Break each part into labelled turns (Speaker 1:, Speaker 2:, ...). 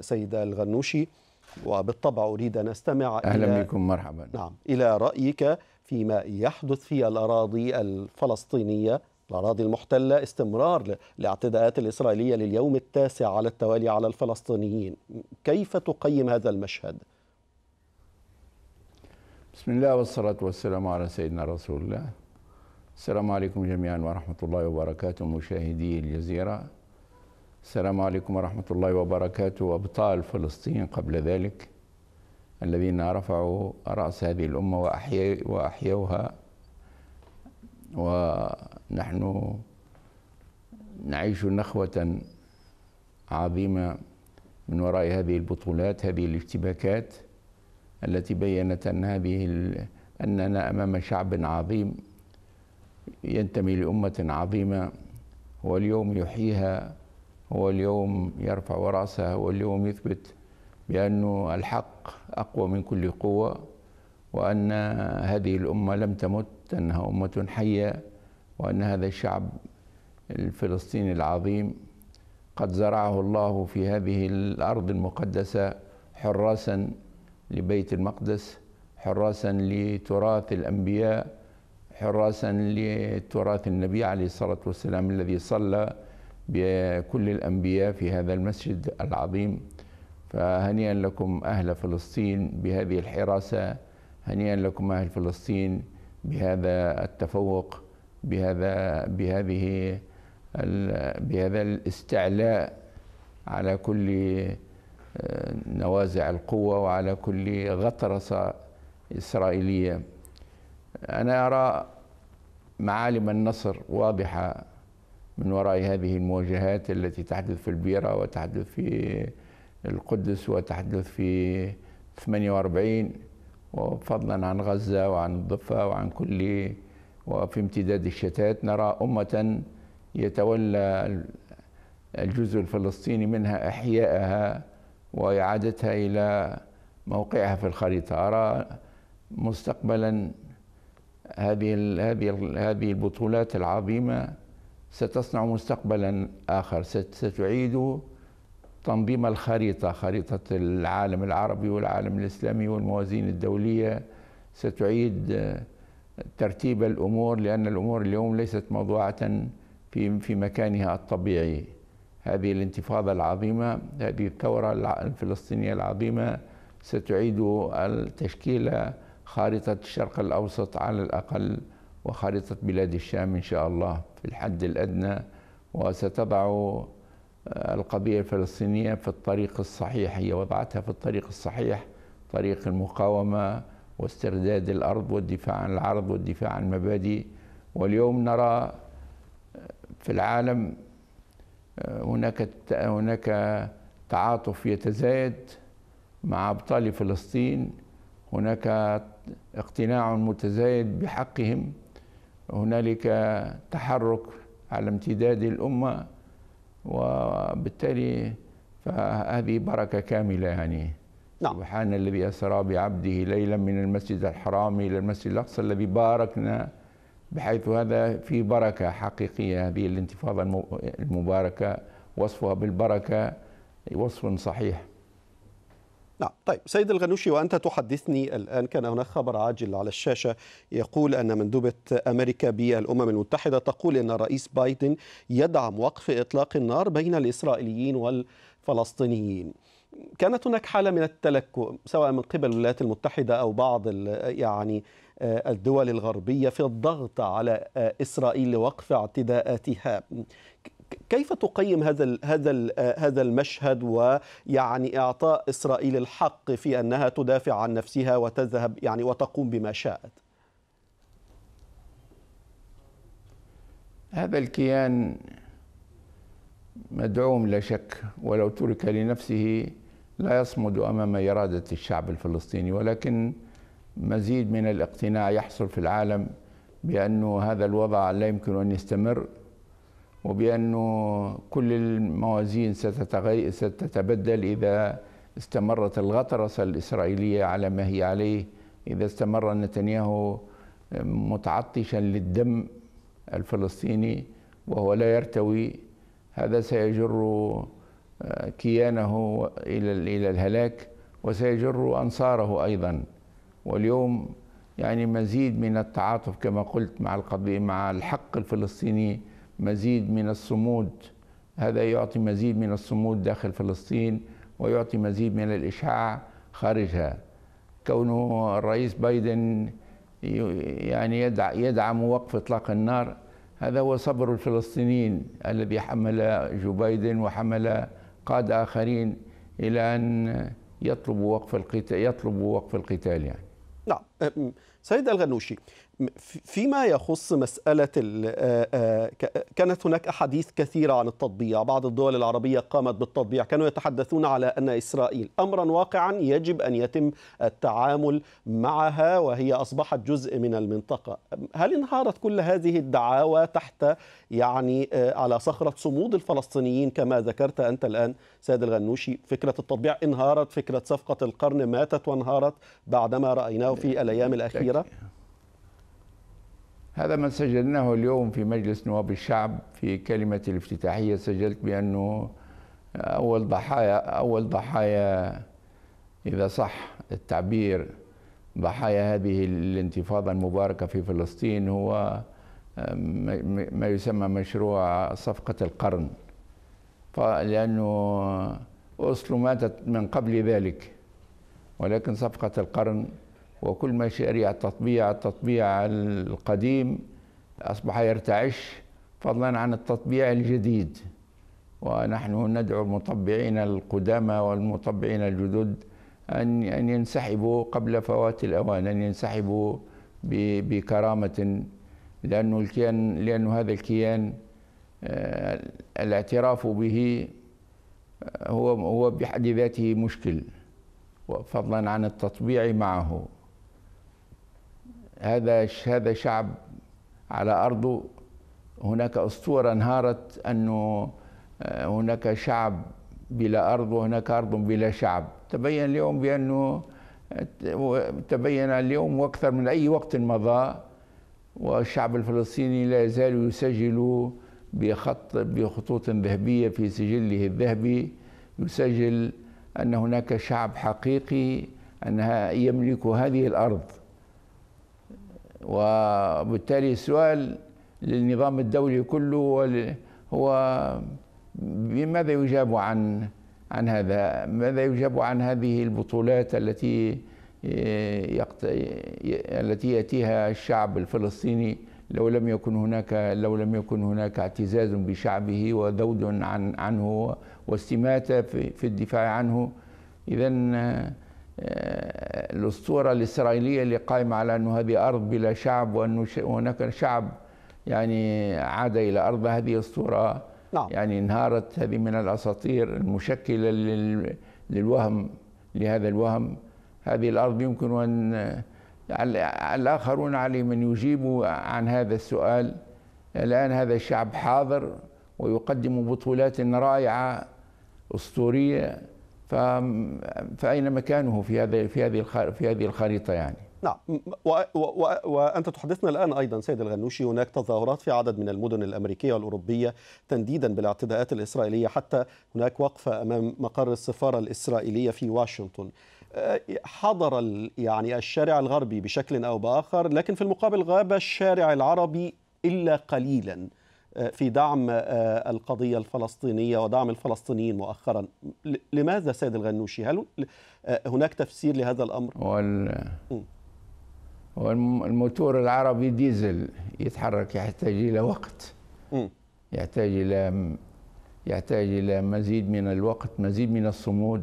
Speaker 1: سيد الغنوشي وبالطبع أريد أن أستمع أهلا إلى بكم مرحبا نعم إلى رأيك فيما يحدث في الأراضي الفلسطينية الأراضي المحتلة استمرار لاعتداءات الإسرائيلية لليوم التاسع على التوالي على الفلسطينيين كيف تقيم هذا المشهد؟
Speaker 2: بسم الله والصلاة والسلام على سيدنا رسول الله السلام عليكم جميعا ورحمة الله وبركاته مشاهدي الجزيرة السلام عليكم ورحمة الله وبركاته وأبطال فلسطين قبل ذلك الذين رفعوا رأس هذه الأمة وأحيوها ونحن نعيش نخوة عظيمة من وراء هذه البطولات هذه الاشتباكات التي بينت أن هذه أننا أمام شعب عظيم ينتمي لأمة عظيمة واليوم يحييها هو اليوم يرفع راسه هو اليوم يثبت بأن الحق أقوى من كل قوة وأن هذه الأمة لم تمت أنها أمة حية وأن هذا الشعب الفلسطيني العظيم قد زرعه الله في هذه الأرض المقدسة حراسا لبيت المقدس حراسا لتراث الأنبياء حراسا لتراث النبي عليه الصلاة والسلام الذي صلى بكل الأنبياء في هذا المسجد العظيم فهنيئا لكم أهل فلسطين بهذه الحراسة هنيئا لكم أهل فلسطين بهذا التفوق بهذا بهذه بهذا الاستعلاء على كل آه، نوازع القوة وعلى كل غطرسة إسرائيلية أنا أرى معالم النصر واضحة من وراء هذه المواجهات التي تحدث في البيرة وتحدث في القدس وتحدث في 48 وفضلا عن غزة وعن الضفة وعن كل وفي امتداد الشتات نرى أمة يتولى الجزء الفلسطيني منها إحياءها وإعادتها إلى موقعها في الخريطة أرى مستقبلا هذه هذه البطولات العظيمة ستصنع مستقبلا آخر ستعيد تنظيم الخريطة خريطة العالم العربي والعالم الإسلامي والموازين الدولية ستعيد ترتيب الأمور لأن الأمور اليوم ليست موضوعة في في مكانها الطبيعي هذه الانتفاضة العظيمة هذه الثورة الفلسطينية العظيمة ستعيد تشكيل خارطة الشرق الأوسط على الأقل وخريطة بلاد الشام إن شاء الله في الحد الأدنى وستضع آه، القضية الفلسطينية في الطريق الصحيح هي وضعتها في الطريق الصحيح طريق المقاومة واسترداد الأرض والدفاع عن العرض والدفاع عن المبادئ واليوم نرى آه، في العالم آه، هناك هناك تعاطف يتزايد مع ابطال فلسطين هناك اقتناع متزايد بحقهم هنالك تحرك على امتداد الأمة وبالتالي فهذه بركة كاملة يعني نعم سبحان الذي أسرى بعبده ليلا من المسجد الحرام إلى المسجد الأقصى الذي باركنا بحيث هذا في بركة حقيقية هذه الانتفاضة المباركة وصفها بالبركة وصف صحيح
Speaker 1: نعم طيب سيد الغنوشي وأنت تحدثني الآن كان هناك خبر عاجل على الشاشة يقول أن مندوبة أمريكا بالأمم المتحدة تقول أن الرئيس بايدن يدعم وقف إطلاق النار بين الإسرائيليين والفلسطينيين كانت هناك حالة من التلكؤ سواء من قبل الولايات المتحدة أو بعض يعني آه، الدول الغربية في الضغط على آه، إسرائيل لوقف اعتداءاتها كيف تقيم هذا هذا آه، هذا المشهد ويعني اعطاء اسرائيل الحق في انها تدافع عن نفسها وتذهب يعني وتقوم بما شاءت؟
Speaker 2: هذا الكيان مدعوم لا شك ولو ترك لنفسه لا يصمد امام اراده الشعب الفلسطيني ولكن مزيد من الاقتناع يحصل في العالم بأن هذا الوضع لا يمكن أن يستمر وبأنه كل الموازين ستتبدل إذا استمرت الغطرسة الإسرائيلية على ما هي عليه إذا استمر نتنياهو متعطشا للدم الفلسطيني وهو لا يرتوي هذا سيجر آه، كيانه إلى إلى الهلاك وسيجر أنصاره أيضا واليوم يعني مزيد من التعاطف كما قلت مع القضية مع الحق الفلسطيني مزيد من الصمود هذا يعطي مزيد من الصمود داخل فلسطين ويعطي مزيد من الإشعاع خارجها كونه الرئيس بايدن يعني يدعم وقف إطلاق النار هذا هو صبر الفلسطينيين الذي حمل جو بايدن وحمل قادة آخرين إلى أن يطلبوا وقف القتال يطلبوا وقف القتال يعني
Speaker 1: نعم سيد الغنوشي فيما يخص مسألة كانت هناك أحاديث كثيرة عن التطبيع بعض الدول العربية قامت بالتطبيع كانوا يتحدثون على أن إسرائيل أمرا واقعا يجب أن يتم التعامل معها وهي أصبحت جزء من المنطقة هل انهارت كل هذه الدعاوى تحت يعني على صخرة صمود الفلسطينيين كما ذكرت أنت الآن سيد الغنوشي فكرة التطبيع انهارت فكرة صفقة القرن ماتت وانهارت بعدما رأيناه في الأيام الأخيرة
Speaker 2: هذا ما سجلناه اليوم في مجلس نواب الشعب في كلمة الافتتاحية سجلت بأنه أول ضحايا أول ضحايا إذا صح التعبير ضحايا هذه الانتفاضة المباركة في فلسطين هو ما يسمى مشروع صفقة القرن لأنه أصله ماتت من قبل ذلك ولكن صفقة القرن وكل ما شارع التطبيع التطبيع القديم أصبح يرتعش فضلا عن التطبيع الجديد ونحن ندعو المطبعين القدامى والمطبعين الجدد أن أن ينسحبوا قبل فوات الأوان أن ينسحبوا بكرامة لأنه الكيان لأنه هذا الكيان آه، الاعتراف به آه، هو هو بحد ذاته مشكل فضلا عن التطبيع معه هذا هذا شعب على ارضه هناك اسطوره انهارت انه آه، هناك شعب بلا ارض وهناك ارض بلا شعب تبين اليوم بانه آه، تبين اليوم واكثر من اي وقت مضى والشعب الفلسطيني لا يزال يسجل بخط بخطوط ذهبيه في سجله الذهبي يسجل ان هناك شعب حقيقي انها يملك هذه الارض وبالتالي السؤال للنظام الدولي كله هو بماذا يجاب عن عن هذا ماذا يجاب عن هذه البطولات التي يقت... التي ياتيها الشعب الفلسطيني لو لم يكن هناك لو لم يكن هناك اعتزاز بشعبه وذود عن عنه واستماته في, في الدفاع عنه اذا آه، الاسطوره الاسرائيليه اللي قائمه على انه هذه ارض بلا شعب وانه هناك شعب يعني عاد الى ارض هذه اسطوره نعم. يعني انهارت هذه من الاساطير المشكله لل... للوهم لهذا الوهم هذه الارض يمكن ان الاخرون عليه من يجيبوا عن هذا السؤال الان هذا الشعب حاضر ويقدم بطولات رائعه اسطوريه فأين مكانه في هذا في هذه في هذه الخريطة يعني
Speaker 1: نعم وأنت تحدثنا الآن أيضا سيد الغنوشي هناك تظاهرات في عدد من المدن الأمريكية والأوروبية تنديدا بالاعتداءات الإسرائيلية حتى هناك وقفة أمام مقر السفارة الإسرائيلية في واشنطن آه، حضر يعني الشارع الغربي بشكل أو بآخر لكن في المقابل غاب الشارع العربي إلا قليلا في دعم آه، القضية الفلسطينية ودعم الفلسطينيين مؤخرا لماذا سيد الغنوشي هل آه، هناك تفسير لهذا الأمر؟ وال...
Speaker 2: والموتور العربي ديزل يتحرك يحتاج إلى وقت يحتاج إلى يحتاج إلى مزيد من الوقت مزيد من الصمود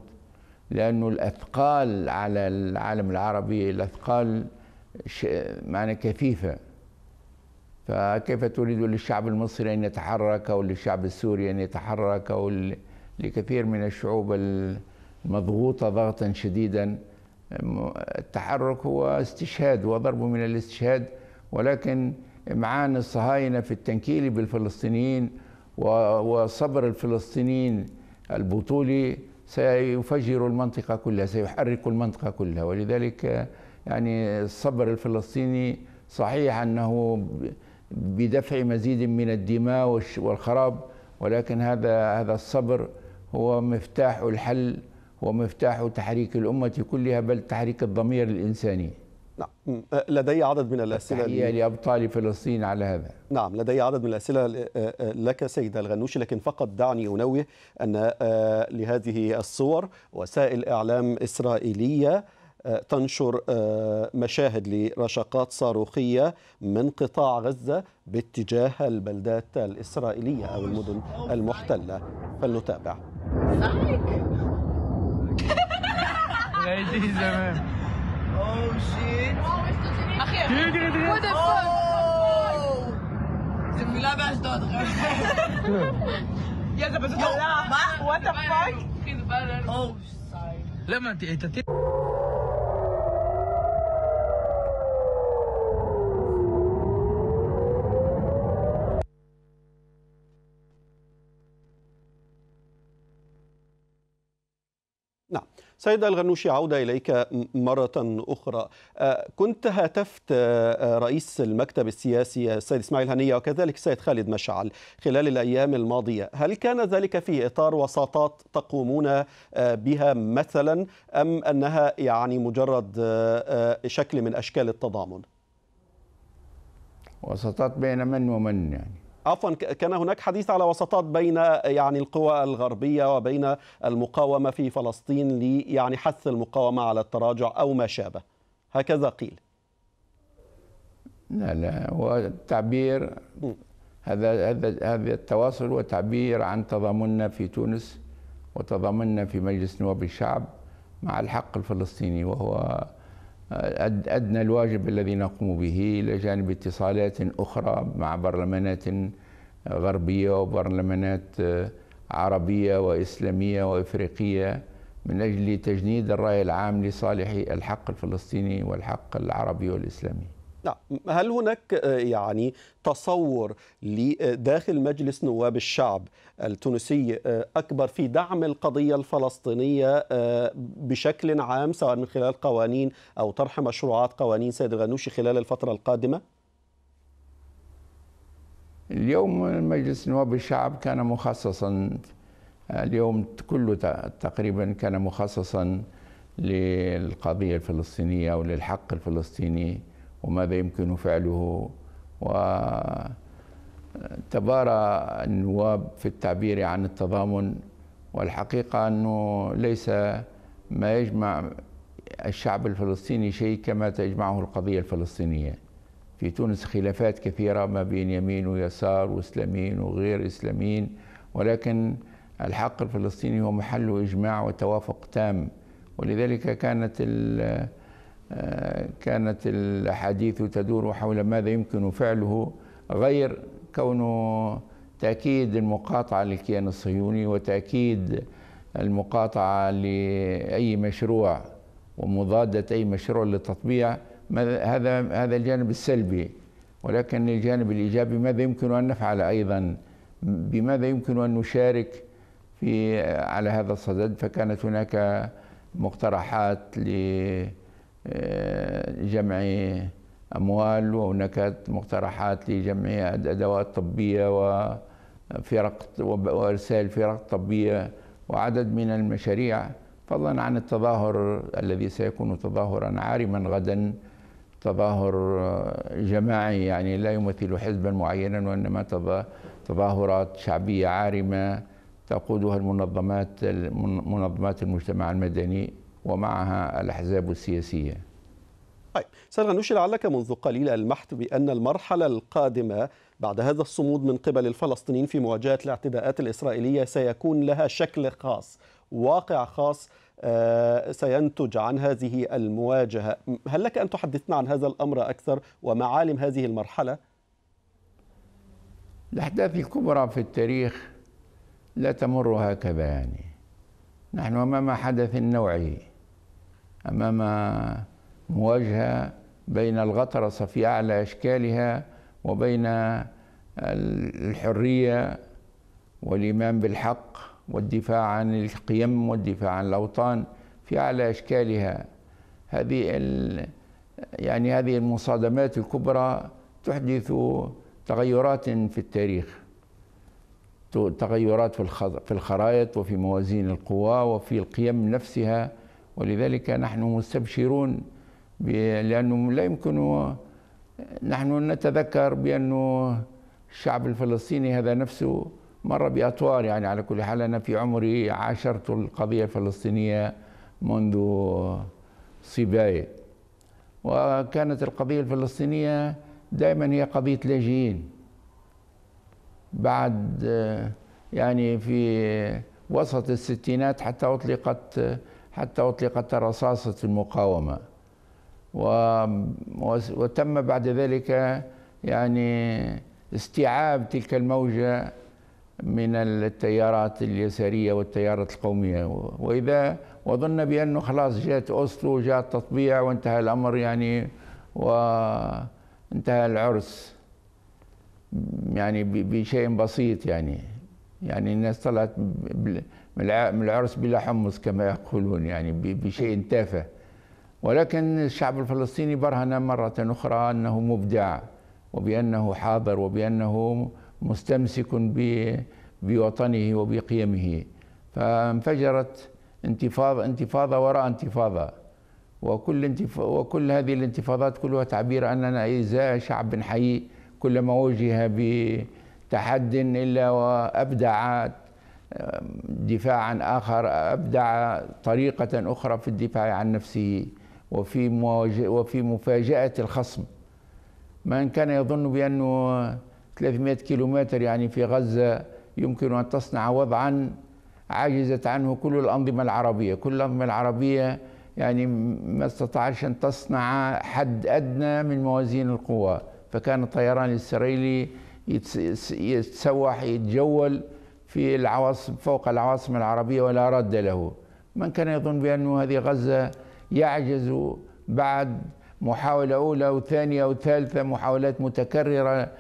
Speaker 2: لأنه الأثقال على العالم العربي الأثقال معنى كثيفة فكيف تريد للشعب المصري أن يتحرك او للشعب السوري أن يتحرك او لكثير من الشعوب المضغوطة ضغطا شديدا التحرك هو استشهاد وضرب من الاستشهاد ولكن إمعان الصهاينة في التنكيل بالفلسطينيين وصبر الفلسطينيين البطولي سيفجر المنطقة كلها سيحرك المنطقة كلها ولذلك يعني الصبر الفلسطيني صحيح أنه بدفع مزيد من الدماء والخراب ولكن هذا هذا الصبر هو مفتاح الحل ومفتاح تحريك الأمة كلها بل تحريك الضمير الإنساني نعم أه، لدي
Speaker 1: عدد من الأسئلة تحية لأبطال فلسطين على هذا نعم لدي عدد من الأسئلة أه، أه، لك سيد الغنوشي لكن فقط دعني أنوه أن لهذه الصور وسائل إعلام إسرائيلية تنشر آه، مشاهد لرشقات صاروخية من قطاع غزة باتجاه البلدات الإسرائيلية أو المدن المحتلة فلنتابع
Speaker 2: يا وات ذا فاك لما انت
Speaker 1: سيد الغنوشي عودة إليك مرة أخرى آه، كنت هاتفت آه، آه، رئيس المكتب السياسي السيد إسماعيل هنية وكذلك السيد خالد مشعل خلال الأيام الماضية هل كان ذلك في إطار وساطات تقومون بها مثلا أم أنها يعني مجرد شكل من أشكال التضامن
Speaker 2: وساطات بين من ومن يعني
Speaker 1: عفوا كان هناك حديث على وسطات بين يعني القوى الغربيه وبين المقاومه في فلسطين لي يعني حث المقاومه على التراجع او ما شابه هكذا قيل
Speaker 2: لا لا هو تعبير هذا هذا هذا التواصل وتعبير عن تضامننا في تونس وتضامننا في مجلس نواب الشعب مع الحق الفلسطيني وهو أدنى الواجب الذي نقوم به إلى جانب اتصالات أخرى مع برلمانات غربية وبرلمانات عربية وإسلامية وإفريقية من أجل تجنيد الرأي العام لصالح الحق الفلسطيني والحق العربي والإسلامي
Speaker 1: نعم هل هناك آه، يعني تصور لداخل مجلس نواب الشعب التونسي آه، أكبر في دعم القضية الفلسطينية آه، بشكل عام سواء من خلال قوانين أو طرح مشروعات قوانين سيد الغنوشي خلال الفترة القادمة؟
Speaker 2: اليوم مجلس نواب الشعب كان مخصصا اليوم كله تقريبا كان مخصصا للقضية الفلسطينية وللحق الفلسطيني وماذا يمكن فعله وتبارى النواب في التعبير عن التضامن والحقيقة أنه ليس ما يجمع الشعب الفلسطيني شيء كما تجمعه القضية الفلسطينية في تونس خلافات كثيرة ما بين يمين ويسار وإسلاميين وغير إسلاميين ولكن الحق الفلسطيني هو محل إجماع وتوافق تام ولذلك كانت آه، كانت الأحاديث تدور حول ماذا يمكن فعله غير كونه تأكيد المقاطعة للكيان الصهيوني وتأكيد المقاطعة لأي مشروع ومضادة أي مشروع للتطبيع هذا هذا الجانب السلبي ولكن الجانب الإيجابي ماذا يمكن أن نفعل أيضا بماذا يمكن أن نشارك في على هذا الصدد فكانت هناك مقترحات ل آه، جمع اموال وهناك مقترحات لجمع ادوات طبيه وفرق وارسال فرق طبيه وعدد من المشاريع فضلا عن التظاهر الذي سيكون تظاهرا عارما غدا تظاهر جماعي يعني لا يمثل حزبا معينا وانما تظاهرات شعبيه عارمه تقودها المنظمات منظمات المجتمع المدني ومعها الأحزاب السياسية
Speaker 1: طيب سيد غنوشي لعلك منذ قليل ألمحت بأن المرحلة القادمة بعد هذا الصمود من قبل الفلسطينيين في مواجهة الاعتداءات الإسرائيلية سيكون لها شكل خاص واقع خاص آه، سينتج عن هذه المواجهة هل لك أن تحدثنا عن هذا الأمر أكثر ومعالم هذه المرحلة؟ الأحداث الكبرى في
Speaker 2: التاريخ لا تمر هكذا يعني نحن أمام حدث نوعي امام مواجهه بين الغطرسه في اعلى اشكالها وبين الحريه والايمان بالحق والدفاع عن القيم والدفاع عن الاوطان في اعلى اشكالها هذه يعني هذه المصادمات الكبرى تحدث تغيرات في التاريخ تغيرات في الخرائط وفي موازين القوى وفي القيم نفسها ولذلك نحن مستبشرون لأنه لا يمكن نحن نتذكر بأنه الشعب الفلسطيني هذا نفسه مر بأطوار يعني على كل حال أنا في عمري عاشرت القضية الفلسطينية منذ صباي وكانت القضية الفلسطينية دائما هي قضية لاجئين بعد يعني في وسط الستينات حتى أطلقت حتى أطلقت رصاصة المقاومة وتم بعد ذلك يعني استيعاب تلك الموجة من التيارات اليسارية والتيارات القومية وإذا وظن بأنه خلاص جاءت أوسلو جاء التطبيع وانتهى الأمر يعني وانتهى العرس يعني بشيء بسيط يعني يعني الناس طلعت من العرس بلا حمص كما يقولون يعني بشيء تافه ولكن الشعب الفلسطيني برهن مرة أخرى أنه مبدع وبأنه حاضر وبأنه مستمسك بوطنه وبقيمه فانفجرت انتفاضة انتفاضة وراء انتفاضة وكل انتف... وكل هذه الانتفاضات كلها تعبير أننا إزاء شعب حي كلما وجه بتحد إلا وأبدع دفاعا آخر أبدع طريقة أخرى في الدفاع عن نفسه وفي وفي مفاجأة الخصم من كان يظن بأنه 300 كيلومتر يعني في غزة يمكن أن تصنع وضعا عجزت عنه كل الأنظمة العربية كل الأنظمة العربية يعني ما استطاعش أن تصنع حد أدنى من موازين القوى فكان الطيران الإسرائيلي يتسوح يتجول في العواصم فوق العواصم العربية ولا رد له من كان يظن بأن هذه غزة يعجز بعد محاولة أولى وثانية وثالثة محاولات متكررة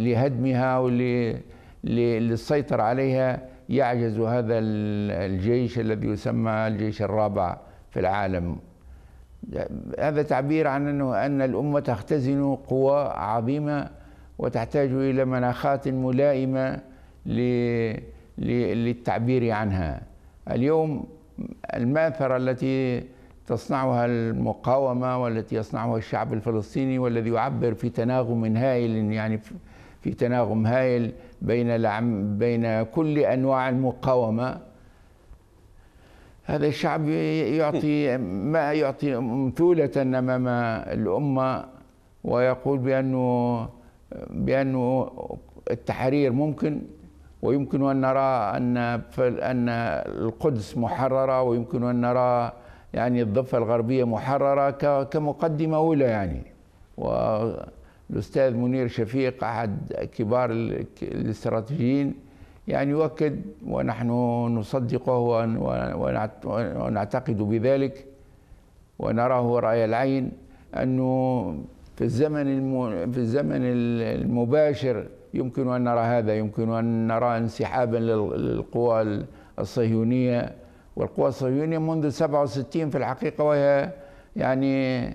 Speaker 2: لهدمها وللسيطرة عليها يعجز هذا الجيش الذي يسمى الجيش الرابع في العالم هذا تعبير عن أنه أن الأمة تختزن قوى عظيمة وتحتاج إلى مناخات ملائمة للتعبير عنها اليوم الماثرة التي تصنعها المقاومة والتي يصنعها الشعب الفلسطيني والذي يعبر في تناغم هائل يعني في تناغم هائل بين بين كل أنواع المقاومة هذا الشعب يعطي ما يعطي مثولة أمام الأمة ويقول بأنه بأنه التحرير ممكن ويمكن أن نرى أن أن القدس محررة ويمكن أن نرى يعني الضفة الغربية محررة كمقدمة أولى يعني والأستاذ منير شفيق أحد كبار الاستراتيجيين يعني يؤكد ونحن نصدقه ونعتقد بذلك ونراه رأي العين أنه في الزمن في الزمن المباشر يمكن أن نرى هذا يمكن أن نرى انسحابا للقوى الصهيونية والقوى الصهيونية منذ 67 في الحقيقة وهي يعني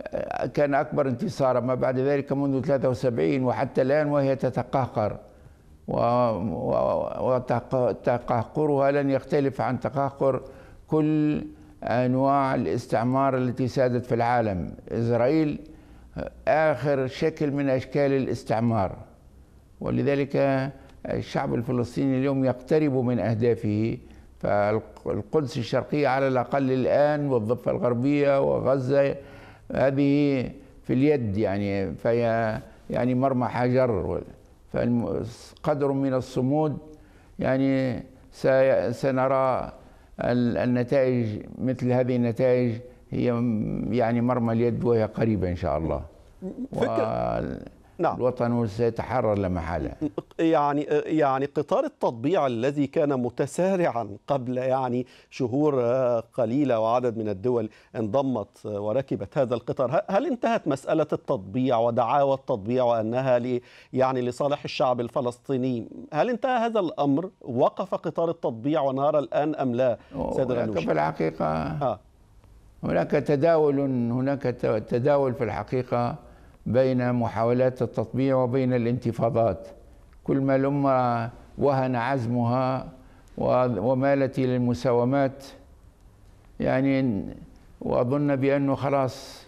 Speaker 2: آه، كان أكبر انتصار ما بعد ذلك منذ 73 وحتى الآن وهي تتقهقر وتقهقرها لن يختلف عن تقهقر كل أنواع الاستعمار التي سادت في العالم إسرائيل آخر شكل من أشكال الاستعمار ولذلك الشعب الفلسطيني اليوم يقترب من أهدافه فالقدس الشرقية على الأقل الآن والضفة الغربية وغزة هذه في اليد يعني فهي يعني مرمى حجر فقدر من الصمود يعني سنرى النتائج مثل هذه النتائج هي يعني مرمى اليد وهي قريبة إن شاء الله فكرة نعم. الوطن سيتحرر لمحاله
Speaker 1: يعني يعني قطار التطبيع الذي كان متسارعا قبل يعني شهور آه، قليله وعدد من الدول انضمت آه، وركبت هذا القطار هل انتهت مساله التطبيع ودعاوى التطبيع وانها يعني لصالح الشعب الفلسطيني هل انتهى هذا الامر وقف قطار التطبيع ونار الان ام لا سيد غنوش في الحقيقه آه.
Speaker 2: هناك تداول هناك تداول في الحقيقه بين محاولات التطبيع وبين الانتفاضات كل ما لما وهن عزمها ومالت إلى المساومات يعني وأظن بأنه خلاص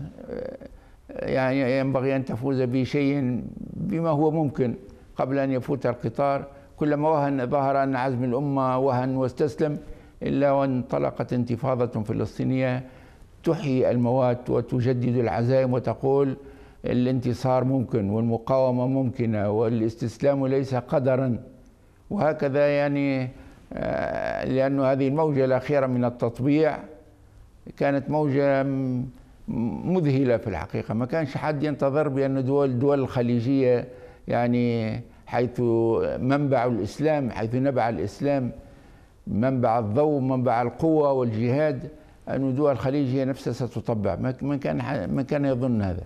Speaker 2: يعني ينبغي أن تفوز بشيء بما هو ممكن قبل أن يفوت القطار كلما وهن ظهر أن عزم الأمة وهن واستسلم إلا وانطلقت انتفاضة فلسطينية تحيي الموات وتجدد العزائم وتقول الانتصار ممكن والمقاومة ممكنة والاستسلام ليس قدرا وهكذا يعني آه، لأن هذه الموجة الأخيرة من التطبيع كانت موجة مذهلة في الحقيقة ما كانش حد ينتظر بأن دول الدول الخليجية يعني حيث منبع الإسلام حيث نبع الإسلام منبع الضوء منبع القوة والجهاد أن دول الخليج هي نفسها ستطبع ما كان ما كان يظن هذا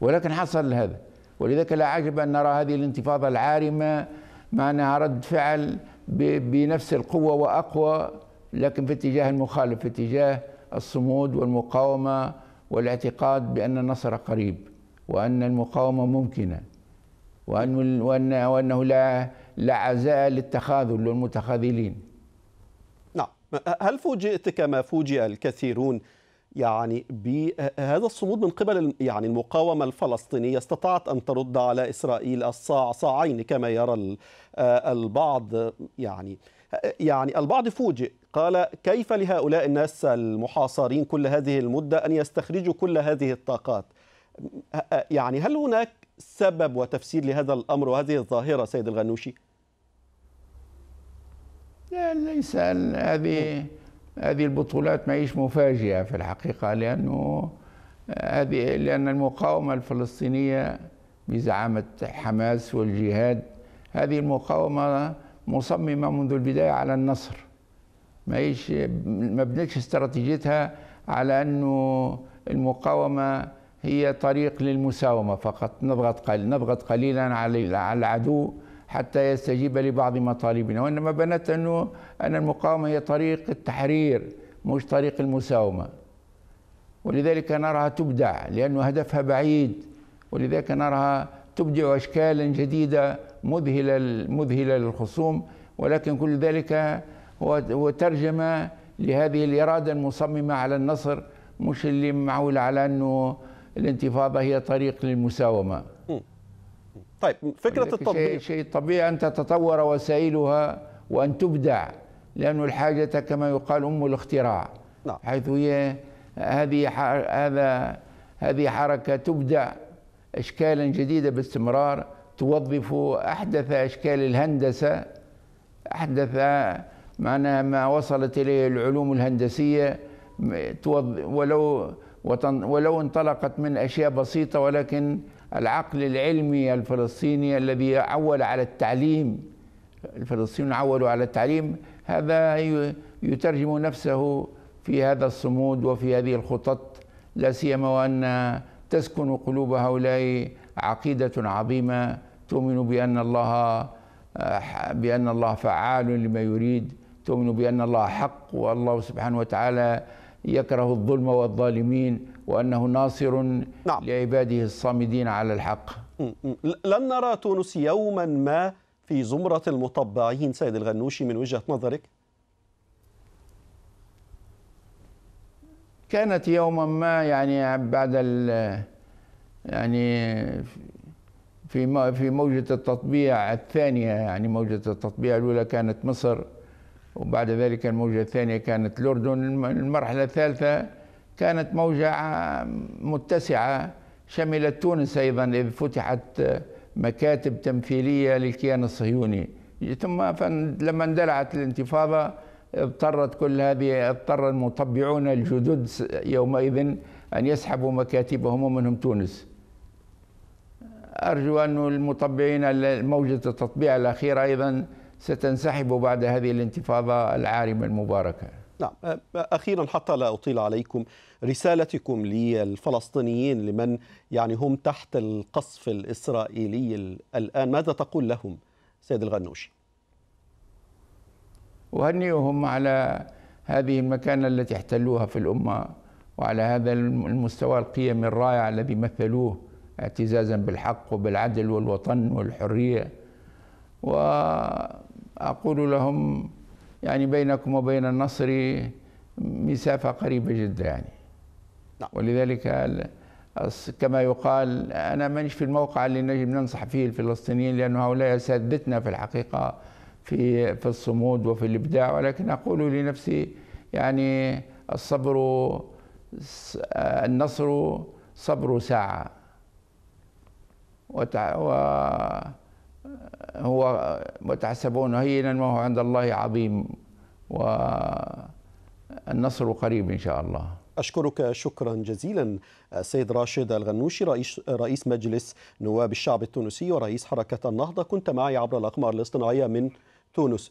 Speaker 2: ولكن حصل هذا ولذلك لا عجب أن نرى هذه الانتفاضة العارمة مع أنها رد فعل بنفس القوة وأقوى لكن في اتجاه المخالف في اتجاه الصمود والمقاومة والاعتقاد بأن النصر قريب وأن المقاومة ممكنة وأن وأن وأنه لا لا عزاء للتخاذل والمتخاذلين.
Speaker 1: نعم، هل فوجئت كما فوجئ الكثيرون يعني بهذا الصمود من قبل يعني المقاومة الفلسطينية استطاعت أن ترد على إسرائيل الصاع صاعين كما يرى آه، البعض يعني يعني البعض فوجئ قال كيف لهؤلاء الناس المحاصرين كل هذه المدة أن يستخرجوا كل هذه الطاقات آه، يعني هل هناك سبب وتفسير لهذا الأمر وهذه الظاهرة سيد الغنوشي؟
Speaker 2: لا ليس هذه هذه البطولات ما هيش مفاجئة في الحقيقة لأنه هذه لأن المقاومة الفلسطينية بزعامة حماس والجهاد هذه المقاومة مصممة منذ البداية على النصر ما هيش ما بنتش استراتيجيتها على أنه المقاومة هي طريق للمساومة فقط نضغط قليلا نضغط قليلا على العدو حتى يستجيب لبعض مطالبنا وإنما بنت أنه أن المقاومة هي طريق التحرير مش طريق المساومة ولذلك نراها تبدع لأن هدفها بعيد ولذلك نراها تبدع أشكالا جديدة مذهلة مذهلة للخصوم ولكن كل ذلك هو ترجمة لهذه الإرادة المصممة على النصر مش اللي معول على أنه الانتفاضة هي طريق للمساومة
Speaker 1: طيب فكره التطبيق
Speaker 2: شيء طبيعي ان تتطور وسائلها وان تبدع لأن الحاجة كما يقال أم الاختراع نعم. حيث هي هذه هذا هذه حركة تبدع أشكالا جديدة باستمرار توظف أحدث أشكال الهندسة أحدث معناها ما وصلت إليه العلوم الهندسية ولو ولو انطلقت من أشياء بسيطة ولكن العقل العلمي الفلسطيني الذي عول على التعليم الفلسطينيون عولوا على التعليم هذا يترجم نفسه في هذا الصمود وفي هذه الخطط لا سيما وان تسكن قلوب هؤلاء عقيده عظيمه تؤمن بان الله بان الله فعال لما يريد تؤمن بان الله حق والله سبحانه وتعالى يكره الظلم والظالمين وأنه ناصر نعم. لعباده
Speaker 1: الصامدين على الحق لن نرى تونس يوما ما في زمرة المطبعين سيد الغنوشي من وجهة نظرك
Speaker 2: كانت يوما ما يعني بعد ال يعني في في موجة التطبيع الثانية يعني موجة التطبيع الأولى كانت مصر وبعد ذلك الموجة الثانية كانت الأردن المرحلة الثالثة كانت موجة متسعة شملت تونس أيضا إذ فتحت مكاتب تمثيلية للكيان الصهيوني ثم لما اندلعت الانتفاضة اضطرت كل هذه اضطر المطبعون الجدد يومئذ أن يسحبوا مكاتبهم ومنهم تونس أرجو أن المطبعين موجة التطبيع الأخيرة أيضا ستنسحب بعد هذه الانتفاضة العارمة المباركة
Speaker 1: نعم أه، أخيرا حتى لا أطيل عليكم رسالتكم للفلسطينيين لمن يعني هم تحت القصف الإسرائيلي الآن ماذا تقول لهم سيد الغنوشي
Speaker 2: أهنئهم على هذه المكانة التي احتلوها في الأمة وعلى هذا المستوى القيمي الرائع الذي مثلوه اعتزازا بالحق وبالعدل والوطن والحرية وأقول لهم يعني بينكم وبين النصر مسافة قريبة جدا يعني نعم. ولذلك كما يقال أنا مانيش في الموقع اللي نجم ننصح فيه الفلسطينيين لأن هؤلاء سادتنا في الحقيقة في في الصمود وفي الإبداع ولكن أقول لنفسي يعني الصبر النصر صبر ساعة وتع... و... هو وتحسبون هينا وهو عند الله عظيم والنصر
Speaker 1: قريب إن شاء الله أشكرك شكرا جزيلا السيد راشد الغنوشي رئيس, رئيس مجلس نواب الشعب التونسي ورئيس حركة النهضة كنت معي عبر الأقمار الاصطناعية من تونس